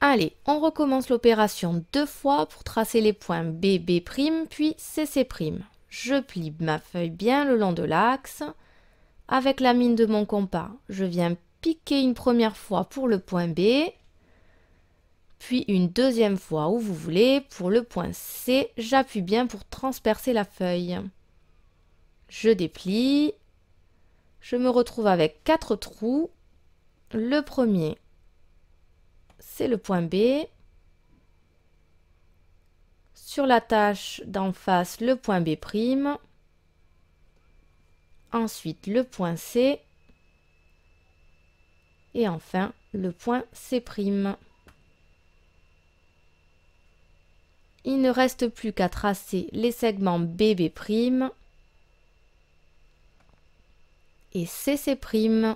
Allez, on recommence l'opération deux fois pour tracer les points B, B' puis CC'. Je plie ma feuille bien le long de l'axe. Avec la mine de mon compas, je viens piquer une première fois pour le point B, puis une deuxième fois où vous voulez. Pour le point C, j'appuie bien pour transpercer la feuille. Je déplie. Je me retrouve avec quatre trous. Le premier c'est le point B. Sur la tâche d'en face, le point B'. Ensuite, le point C. Et enfin, le point C'. Il ne reste plus qu'à tracer les segments BB' et CC'.